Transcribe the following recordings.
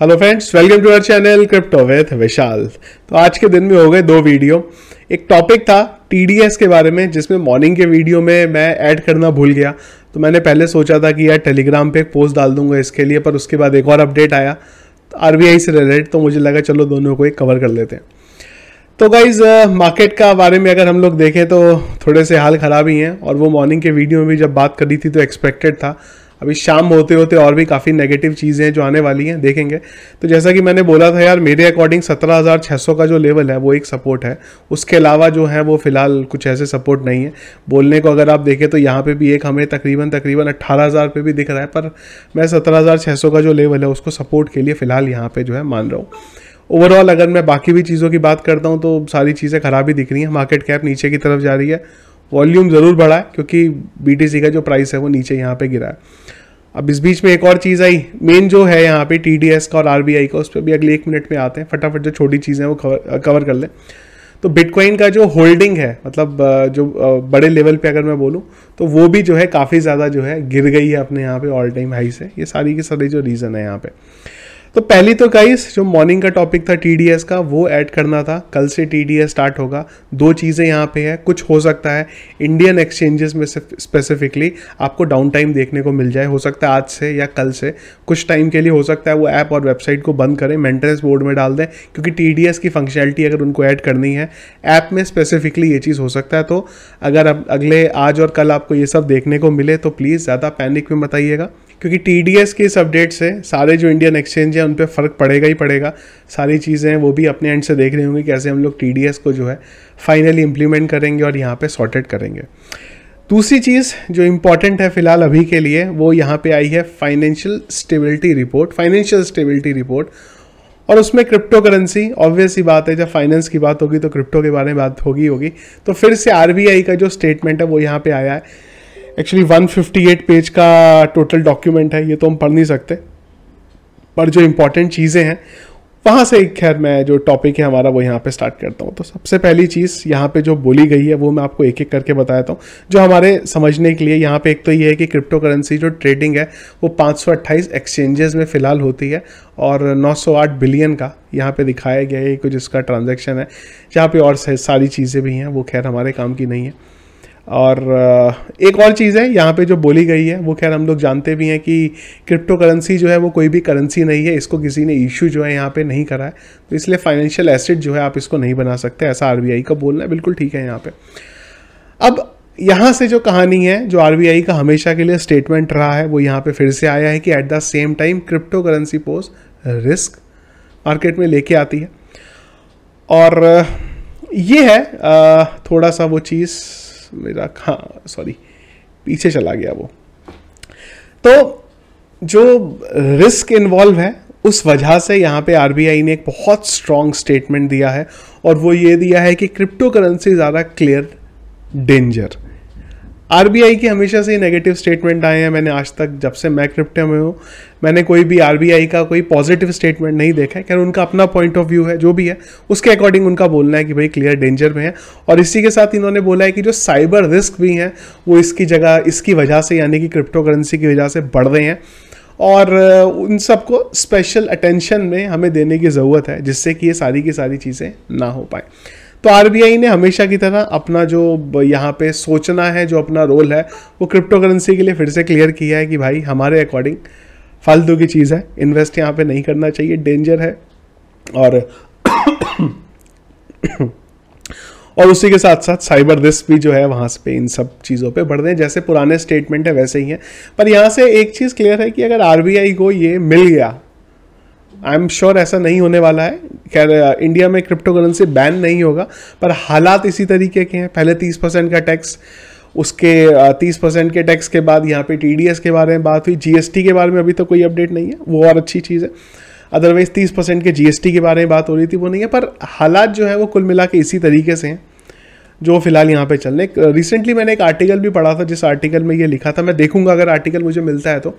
hello friends welcome to our channel crypto with Vishal तो आज के दिन में हो गए दो वीडियो एक टॉपिक था टीडीएस के बारे में जिसमें मॉर्निंग के वीडियो में मैं ऐड करना भूल गया तो मैंने पहले सोचा था कि यार टेलीग्राम पे एक पोस्ट डाल दूंगा इसके लिए पर उसके बाद एक और अपडेट आया आर से रिलेटेड तो मुझे लगा चलो दोनों को एक कवर कर लेते हैं तो गाइज मार्केट का बारे में अगर हम लोग देखें तो थोड़े से हाल ख़राब ही हैं और वो मॉर्निंग के वीडियो में भी जब बात करी थी तो एक्सपेक्टेड था अभी शाम होते होते और भी काफ़ी नेगेटिव चीज़ें जो आने वाली हैं देखेंगे तो जैसा कि मैंने बोला था यार मेरे अकॉर्डिंग 17,600 का जो लेवल है वो एक सपोर्ट है उसके अलावा जो है वो फिलहाल कुछ ऐसे सपोर्ट नहीं है बोलने को अगर आप देखें तो यहाँ पे भी एक हमें तकरीबन तकरीबन अट्ठारह हज़ार पे भी दिख रहा है पर मैं सत्रह का जो लेवल है उसको सपोर्ट के लिए फ़िलहाल यहाँ पर जो है मान रहा हूँ ओवरऑल अगर मैं बाकी भी चीज़ों की बात करता हूँ तो सारी चीज़ें ख़राब ही दिख रही हैं मार्केट कैप नीचे की तरफ जा रही है वॉल्यूम ज़रूर बढ़ा क्योंकि बी का जो प्राइस है वो नीचे यहाँ पर गिरा है अब इस बीच में एक और चीज़ आई मेन जो है यहाँ पे टी का और आर का उस पर भी अगले एक मिनट में आते हैं फटाफट जो छोटी चीज़ें वो कवर कवर कर लें तो बिटकॉइन का जो होल्डिंग है मतलब जो बड़े लेवल पे अगर मैं बोलूँ तो वो भी जो है काफ़ी ज़्यादा जो है गिर गई है अपने यहाँ पे ऑल टाइम हाई से ये सारी की सारी जो रीज़न है यहाँ पर तो पहली तो गाइस जो मॉर्निंग का टॉपिक था टी का वो ऐड करना था कल से टी स्टार्ट होगा दो चीज़ें यहाँ पे है कुछ हो सकता है इंडियन एक्सचेंजेस में स्पेसिफिकली आपको डाउन टाइम देखने को मिल जाए हो सकता है आज से या कल से कुछ टाइम के लिए हो सकता है वो ऐप और वेबसाइट को बंद करें मेंटेनेंस बोर्ड में डाल दें क्योंकि टी की फंक्शनैलिटी अगर उनको ऐड करनी है ऐप में स्पेसिफिकली ये चीज़ हो सकता है तो अगर अब अगले आज और कल आपको ये सब देखने को मिले तो प्लीज़ ज़्यादा पैनिक में बताइएगा क्योंकि टी डी एस के इस अपडेट से सारे जो इंडियन एक्सचेंज हैं उन पर फ़र्क पड़ेगा ही पड़ेगा सारी चीज़ें वो भी अपने एंड से देख रहे होंगे कैसे हम लोग टी डी एस को जो है फाइनली इम्प्लीमेंट करेंगे और यहाँ पर सॉर्टेड करेंगे दूसरी चीज़ जो इम्पॉर्टेंट है फिलहाल अभी के लिए वो यहाँ पे आई है financial stability report financial stability report और उसमें क्रिप्टो करेंसी ऑब्वियस ही बात है जब फाइनेंस की बात होगी तो क्रिप्टो के बारे में बात होगी होगी तो फिर से आरबीआई का जो स्टेटमेंट है वो यहाँ पे आया है एक्चुअली 158 पेज का टोटल डॉक्यूमेंट है ये तो हम पढ़ नहीं सकते पर जो इम्पोर्टेंट चीज़ें हैं वहाँ से खैर मैं जो टॉपिक है हमारा वो यहाँ पे स्टार्ट करता हूँ तो सबसे पहली चीज़ यहाँ पे जो बोली गई है वो मैं आपको एक एक करके बताता हूँ जो हमारे समझने के लिए यहाँ पे एक तो ये है कि क्रिप्टो करेंसी जो ट्रेडिंग है वो 528 एक्सचेंजेस में फ़िलहाल होती है और 908 बिलियन का यहाँ पे दिखाया गया है कुछ इसका ट्रांजेक्शन है जहाँ पे और सारी चीज़ें भी हैं वो खैर हमारे काम की नहीं है और एक और चीज़ है यहाँ पे जो बोली गई है वो खैर हम लोग जानते भी हैं कि क्रिप्टो करेंसी जो है वो कोई भी करेंसी नहीं है इसको किसी ने इशू जो है यहाँ पे नहीं करा है तो इसलिए फाइनेंशियल एसेट जो है आप इसको नहीं बना सकते ऐसा आर का बोलना है बिल्कुल ठीक है यहाँ पर अब यहाँ से जो कहानी है जो आर का हमेशा के लिए स्टेटमेंट रहा है वो यहाँ पर फिर से आया है कि at the same time crypto currency post risk market में लेके आती है और ये है थोड़ा सा वो चीज़ मेरा कहाँ सॉरी पीछे चला गया वो तो जो रिस्क इन्वॉल्व है उस वजह से यहाँ पे आरबीआई ने एक बहुत स्ट्रॉन्ग स्टेटमेंट दिया है और वो ये दिया है कि क्रिप्टो करेंसी ज़्यादा क्लियर डेंजर आरबीआई की हमेशा से ही नेगेटिव स्टेटमेंट आए हैं मैंने आज तक जब से मैं क्रिप्टो में हूँ मैंने कोई भी आरबीआई का कोई पॉजिटिव स्टेटमेंट नहीं देखा है क्या उनका अपना पॉइंट ऑफ व्यू है जो भी है उसके अकॉर्डिंग उनका बोलना है कि भाई क्लियर डेंजर में है और इसी के साथ इन्होंने बोला है कि जो साइबर रिस्क भी हैं वो इसकी जगह इसकी वजह से यानी कि क्रिप्टो करेंसी की वजह से बढ़ रहे हैं और उन सबको स्पेशल अटेंशन में हमें देने की ज़रूरत है जिससे कि ये सारी की सारी चीज़ें ना हो पाए तो आरबीआई ने हमेशा की तरह अपना जो यहाँ पे सोचना है जो अपना रोल है वो क्रिप्टो करेंसी के लिए फिर से क्लियर किया है कि भाई हमारे अकॉर्डिंग फालतू की चीज़ है इन्वेस्ट यहाँ पे नहीं करना चाहिए डेंजर है और और उसी के साथ साथ साइबर रिस्क भी जो है वहाँ पे इन सब चीज़ों पे बढ़ रहे हैं जैसे पुराने स्टेटमेंट है वैसे ही हैं पर यहाँ से एक चीज़ क्लियर है कि अगर आरबीआई को ये मिल गया आई एम श्योर ऐसा नहीं होने वाला है खैर इंडिया uh, में क्रिप्टो करेंसी बैन नहीं होगा पर हालात इसी तरीके के हैं पहले तीस परसेंट का टैक्स उसके uh, तीस परसेंट के टैक्स के बाद यहाँ पे टी के बारे में बात हुई जीएसटी के बारे में अभी तो कोई अपडेट नहीं है वो और अच्छी चीज़ है अदरवाइज तीस परसेंट के जी के बारे में बात हो रही थी वो नहीं है पर हालात जो है वो कुल मिला के इसी तरीके से हैं जो फिलहाल यहाँ पे चल रहे रिसेंटली मैंने एक आर्टिकल भी पढ़ा था जिस आर्टिकल में ये लिखा था मैं देखूंगा अगर आर्टिकल मुझे मिलता है तो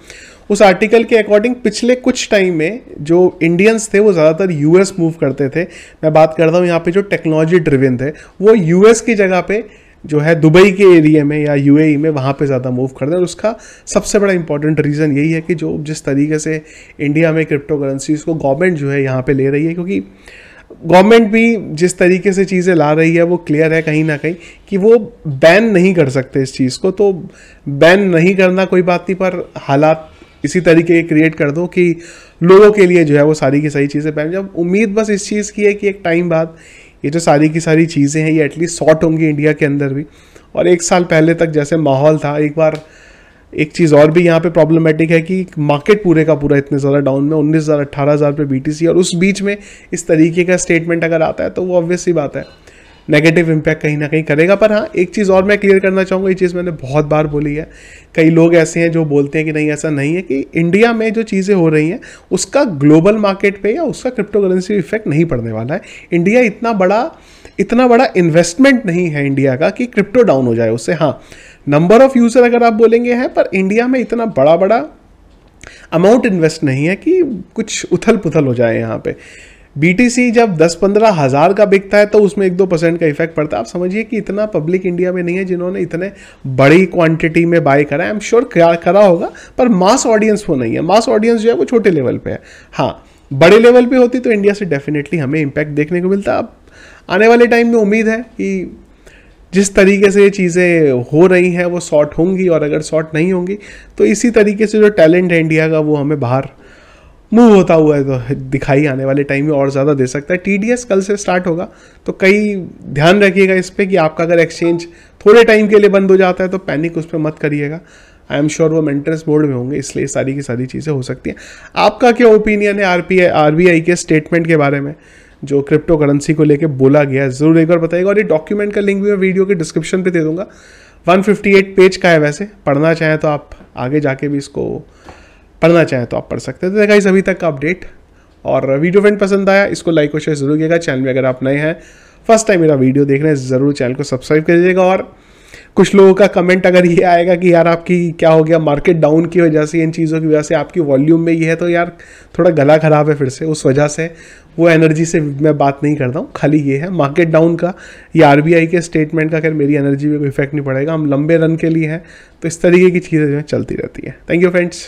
उस आर्टिकल के अकॉर्डिंग पिछले कुछ टाइम में जो इंडियंस थे वो ज़्यादातर यूएस मूव करते थे मैं बात करता हूँ यहाँ पे जो टेक्नोलॉजी ड्रिविन थे वो यूएस की जगह पे जो है दुबई के एरिया में या यू e में वहाँ पे ज़्यादा मूव करते हैं और उसका सबसे बड़ा इंपॉर्टेंट रीज़न यही है कि जो जिस तरीके से इंडिया में क्रिप्टो करेंसीज़ को गवर्नमेंट जो है यहाँ पे ले रही है क्योंकि गवर्नमेंट भी जिस तरीके से चीज़ें ला रही है वो क्लियर है कहीं ना कहीं कि वो बैन नहीं कर सकते इस चीज़ को तो बैन नहीं करना कोई बात नहीं पर हालात इसी तरीके के क्रिएट कर दो कि लोगों के लिए जो है वो सारी की सारी चीज़ें बैन जब उम्मीद बस इस चीज़ की है कि एक टाइम बाद ये जो सारी की सारी चीज़ें हैं ये एटलीस्ट सॉर्ट होंगी इंडिया के अंदर भी और एक साल पहले तक जैसे माहौल था एक बार एक चीज़ और भी यहाँ पे प्रॉब्लमेटिक है कि मार्केट पूरे का पूरा इतने ज़्यादा डाउन में उन्नीस हज़ार अट्ठारह हज़ार पे बी और उस बीच में इस तरीके का स्टेटमेंट अगर आता है तो वो ऑब्वियसली बात है नेगेटिव इम्पैक्ट कहीं ना कहीं करेगा पर हाँ एक चीज़ और मैं क्लियर करना चाहूँगा ये चीज़ मैंने बहुत बार बोली है कई लोग ऐसे हैं जो बोलते हैं कि नहीं ऐसा नहीं है कि इंडिया में जो चीज़ें हो रही हैं उसका ग्लोबल मार्केट पे या उसका क्रिप्टो करेंसी इफेक्ट नहीं पड़ने वाला है इंडिया इतना बड़ा इतना बड़ा इन्वेस्टमेंट नहीं है इंडिया का कि क्रिप्टो डाउन हो जाए उससे हाँ नंबर ऑफ यूज़र अगर आप बोलेंगे हैं पर इंडिया में इतना बड़ा बड़ा अमाउंट इन्वेस्ट नहीं है कि कुछ उथल पुथल हो जाए यहाँ पे बीटीसी जब दस पंद्रह हज़ार का बिकता है तो उसमें एक दो परसेंट का इफेक्ट पड़ता है आप समझिए कि इतना पब्लिक इंडिया में नहीं है जिन्होंने इतने बड़ी क्वांटिटी में बाय करा है आई एम श्योर करा होगा पर मास ऑडियंस वो नहीं है मास ऑडियंस जो है वो छोटे लेवल पे है हाँ बड़े लेवल पे होती तो इंडिया से डेफिनेटली हमें इम्पैक्ट देखने को मिलता अब आने वाले टाइम में उम्मीद है कि जिस तरीके से ये चीज़ें हो रही हैं वो सॉर्ट होंगी और अगर सॉर्ट नहीं होंगी तो इसी तरीके से जो टैलेंट है इंडिया का वो हमें बाहर मूव होता हुआ है तो दिखाई आने वाले टाइम में और ज़्यादा दे सकता है टी कल से स्टार्ट होगा तो कई ध्यान रखिएगा इस पर कि आपका अगर एक्सचेंज थोड़े टाइम के लिए बंद हो जाता है तो पैनिक उस पर मत करिएगा आई एम श्योर वो मेंटेनेंस बोर्ड में होंगे इसलिए सारी की सारी चीज़ें हो सकती हैं आपका क्या ओपिनियन है R P R B I के स्टेटमेंट के बारे में जो क्रिप्टो करेंसी को लेके बोला गया है ज़रूर एक बार बताइएगा और ये डॉक्यूमेंट का लिंक भी मैं वीडियो के डिस्क्रिप्शन पे दे दूंगा 158 पेज का है वैसे पढ़ना चाहें तो आप आगे जाके भी इसको पढ़ना चाहें तो आप पढ़ सकते तो देखा इस अभी तक का अपडेट और वीडियो फ्रेंड पसंद आया इसको लाइक और शेयर जरूर किएगा चैनल में अगर आप नए हैं फर्स्ट टाइम मेरा वीडियो देख रहे हैं ज़रूर चैनल को सब्सक्राइब कर दीजिएगा और कुछ लोगों का कमेंट अगर ये आएगा कि यार आपकी क्या हो गया मार्केट डाउन की वजह से इन चीज़ों की वजह से आपकी वॉल्यूम में ये है तो यार थोड़ा गला खराब है फिर से उस वजह से वो एनर्जी से मैं बात नहीं करता हूँ खाली ये है मार्केट डाउन का या आर के स्टेटमेंट का खैर मेरी एनर्जी में कोई इफेक्ट नहीं पड़ेगा हम लंबे रन के लिए हैं तो इस तरीके की चीज़ें जो है चलती रहती है थैंक यू फ्रेंड्स